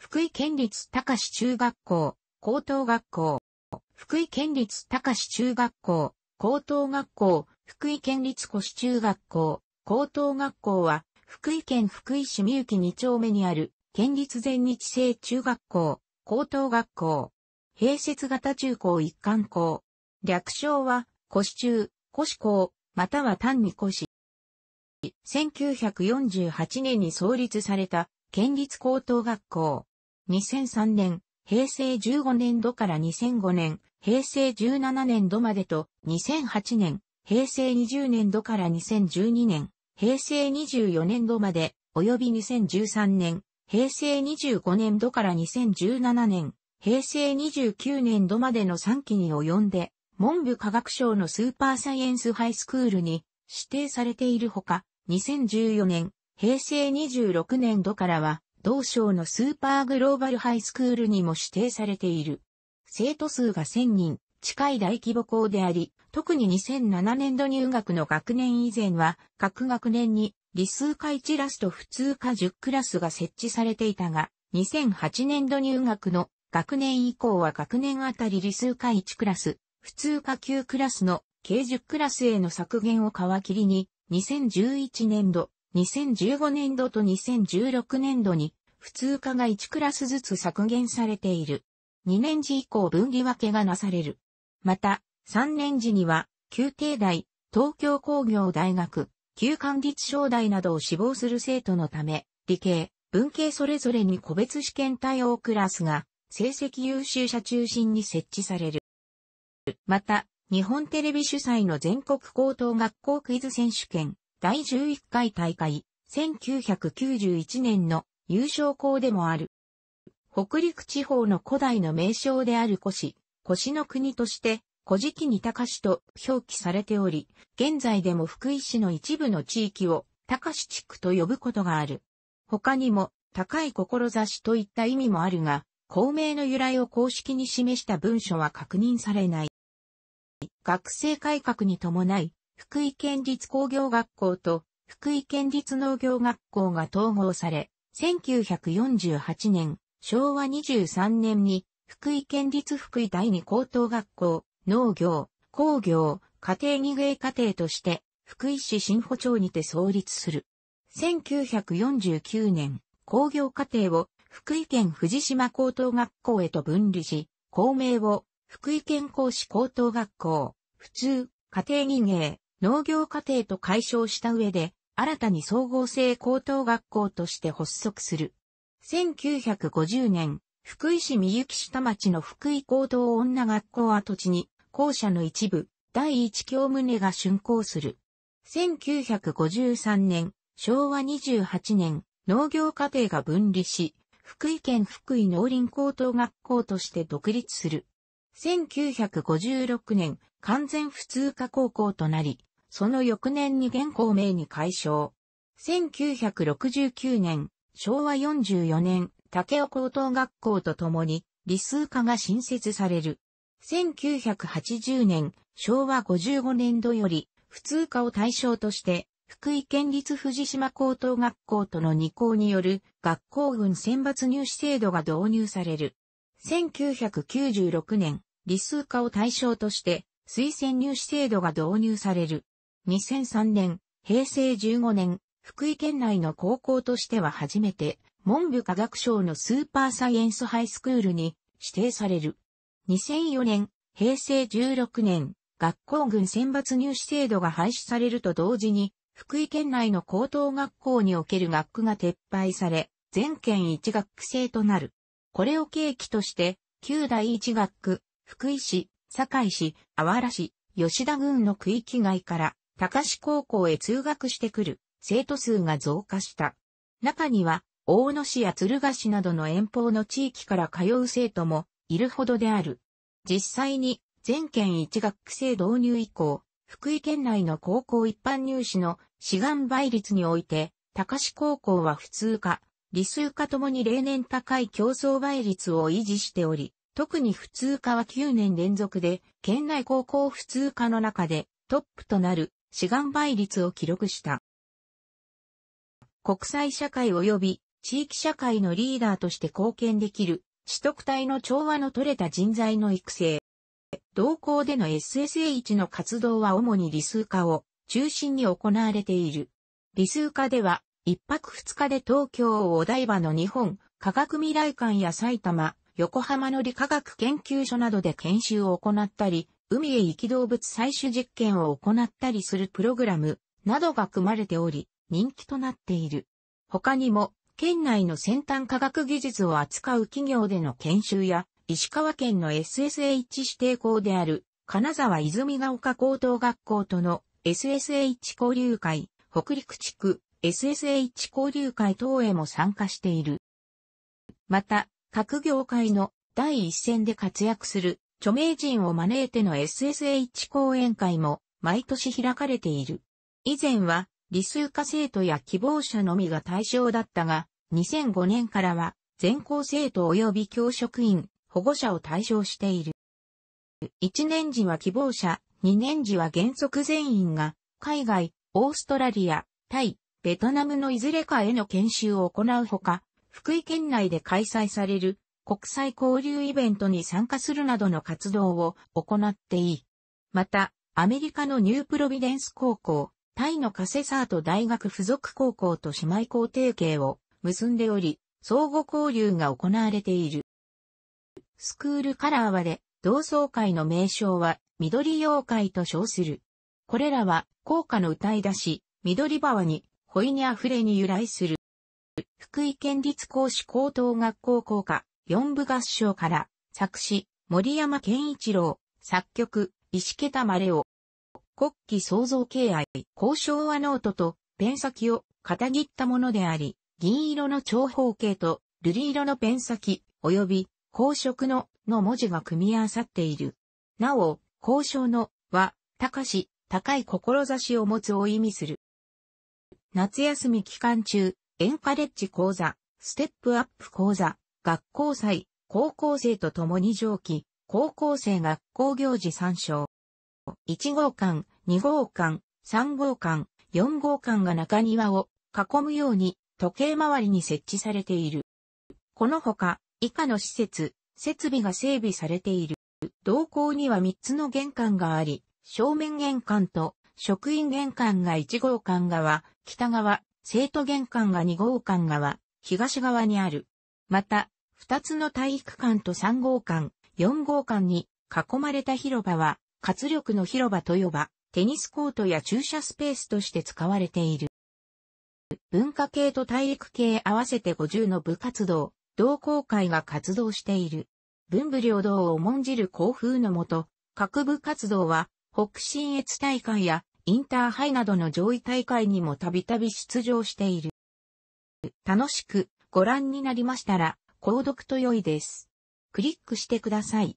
福井県立高志中学校、高等学校。福井県立高志中学校、高等学校、福井県立越中学校、高等学校は、福井県福井市三幸2丁目にある、県立全日制中学校、高等学校。併設型中高一貫校。略称は、越中、越校、または単に越。1948年に創立された、県立高等学校。2003年、平成15年度から2005年、平成17年度までと、2008年、平成20年度から2012年、平成24年度まで、及び2013年、平成25年度から2017年、平成29年度までの3期に及んで、文部科学省のスーパーサイエンスハイスクールに指定されているほか、2014年、平成26年度からは、同省のスーパーグローバルハイスクールにも指定されている。生徒数が1000人、近い大規模校であり、特に2007年度入学の学年以前は、各学年に理数科1ラスト普通科10クラスが設置されていたが、2008年度入学の学年以降は学年あたり理数科1クラス、普通科9クラスの計10クラスへの削減を皮切りに、2011年度、2015年度と2016年度に普通科が1クラスずつ削減されている。2年次以降分離分けがなされる。また、3年時には、旧帝大、東京工業大学、旧管立小大などを志望する生徒のため、理系、文系それぞれに個別試験対応クラスが、成績優秀者中心に設置される。また、日本テレビ主催の全国高等学校クイズ選手権第11回大会1991年の優勝校でもある。北陸地方の古代の名称である古市、古市の国として、古事記に高市と表記されており、現在でも福井市の一部の地域を高市地区と呼ぶことがある。他にも、高い志といった意味もあるが、公明の由来を公式に示した文書は確認されない。学生改革に伴い、福井県立工業学校と福井県立農業学校が統合され、1948年、昭和23年に、福井県立福井第二高等学校、農業、工業、家庭二芸家庭として、福井市新保町にて創立する。1949年、工業家庭を福井県藤島高等学校へと分離し、校名を福井県公市高等学校、普通、家庭二芸、農業家庭と解消した上で、新たに総合性高等学校として発足する。1950年、福井市三幸下町の福井高等女学校跡地に、校舎の一部、第一教棟が竣工する。1953年、昭和28年、農業課程が分離し、福井県福井農林高等学校として独立する。1956年、完全普通科高校となり、その翌年に現行名に解消。1969年、昭和44年、竹尾高等学校とともに理数科が新設される。1980年、昭和55年度より普通科を対象として、福井県立藤島高等学校との2校による学校群選抜入試制度が導入される。1996年、理数科を対象として推薦入試制度が導入される。2003年、平成15年、福井県内の高校としては初めて、文部科学省のスーパーサイエンスハイスクールに指定される。2004年、平成16年、学校群選抜入試制度が廃止されると同時に、福井県内の高等学校における学区が撤廃され、全県一学区制となる。これを契機として、旧第一学区、福井市、堺市、あわら市、吉田郡の区域外から、高志高校へ通学してくる生徒数が増加した。中には、大野市や鶴ヶ市などの遠方の地域から通う生徒もいるほどである。実際に、全県一学生導入以降、福井県内の高校一般入試の志願倍率において、高志高校は普通科、理数科ともに例年高い競争倍率を維持しており、特に普通科は9年連続で、県内高校普通科の中でトップとなる志願倍率を記録した。国際社会及び地域社会のリーダーとして貢献できる、取得体の調和の取れた人材の育成。同校での SSH の活動は主に理数化を中心に行われている。理数化では、一泊二日で東京お台場の日本科学未来館や埼玉、横浜の理科学研究所などで研修を行ったり、海へ行き動物採取実験を行ったりするプログラムなどが組まれており、人気となっている。他にも、県内の先端科学技術を扱う企業での研修や、石川県の SSH 指定校である、金沢泉ヶ丘高等学校との SSH 交流会、北陸地区 SSH 交流会等へも参加している。また、各業界の第一線で活躍する著名人を招いての SSH 講演会も毎年開かれている。以前は理数科生徒や希望者のみが対象だったが、2005年からは全校生徒及び教職員、保護者を対象している。1年時は希望者、2年時は原則全員が海外、オーストラリア、タイ、ベトナムのいずれかへの研修を行うほか、福井県内で開催される国際交流イベントに参加するなどの活動を行っていい。また、アメリカのニュープロビデンス高校、タイのカセサート大学附属高校と姉妹校提携を結んでおり、相互交流が行われている。スクールカラーはで、同窓会の名称は緑妖怪と称する。これらは校歌の歌い出し、緑川に、ホイに溢れに由来する。福井県立講師高等学校校歌、四部合唱から、作詞、森山健一郎、作曲、石桁まれを、国旗創造敬愛、交渉はノートと、ペン先を、片切ったものであり、銀色の長方形と、瑠璃色のペン先、及び、公職の、の文字が組み合わさっている。なお、交渉の、は、高し、高い志を持つを意味する。夏休み期間中、エンカレッジ講座、ステップアップ講座、学校祭、高校生と共に上記、高校生学校行事参照。1号館、2号館、3号館、4号館が中庭を囲むように時計回りに設置されている。このほか、以下の施設、設備が整備されている。同校には3つの玄関があり、正面玄関と職員玄関が1号館側、北側、生徒玄関が2号館側、東側にある。また、二つの体育館と3号館、4号館に囲まれた広場は、活力の広場と呼ば、テニスコートや駐車スペースとして使われている。文化系と体育系合わせて50の部活動、同好会が活動している。文武両道を重んじる校風のもと、各部活動は、北信越大会やインターハイなどの上位大会にもたびたび出場している。楽しくご覧になりましたら、購読と良いです。クリックしてください。